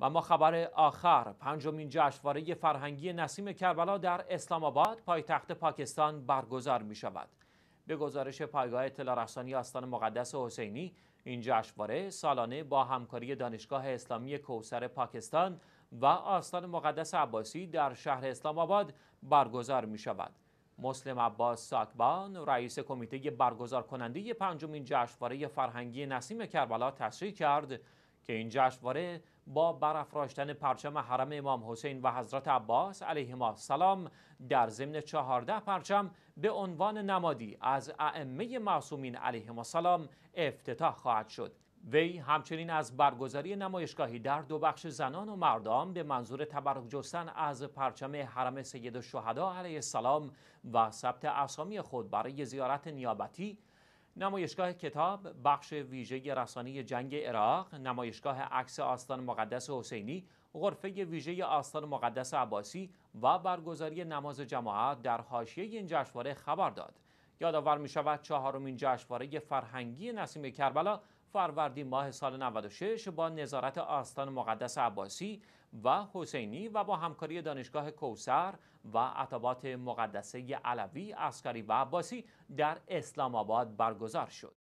و ما خبر آخر پنجمین جشنواره فرهنگی نسیم کربلا در اسلام آباد پایتخت پاکستان برگزار می شود به گزارش پایگاه اطلاع آستان مقدس حسینی این جشنواره سالانه با همکاری دانشگاه اسلامی کوسر پاکستان و آستان مقدس عباسی در شهر اسلام آباد برگزار می شود مسلم عباس ساکبان رئیس کمیته برگزار کننده پنجمین جشنواره فرهنگی نسیم کربلا تشریح کرد که این جشنواره با برافراشتن پرچم حرم امام حسین و حضرت عباس ما سلام در ضمن چهارده پرچم به عنوان نمادی از ائمه معصومین ما سلام افتتاح خواهد شد وی همچنین از برگزاری نمایشگاهی در دو بخش زنان و مردان به منظور تبرک جستن از پرچم حرم سید الشهدا علیه السلام و ثبت اسامی خود برای زیارت نیابتی نمایشگاه کتاب بخش ویژه رسانه جنگ عراق نمایشگاه عکس آستان مقدس حسینی غرفه ویژه آستان مقدس عباسی و برگزاری نماز جماعت در حاشیه این جشنواره خبر داد یادآور می شود چهارمین جشنواره فرهنگی نسیم کربلا فروردین ماه سال 96 با نظارت آستان مقدس عباسی و حسینی و با همکاری دانشگاه کوسر و عطبات مقدسه علوی، اسکری و عباسی در اسلام آباد برگزار شد.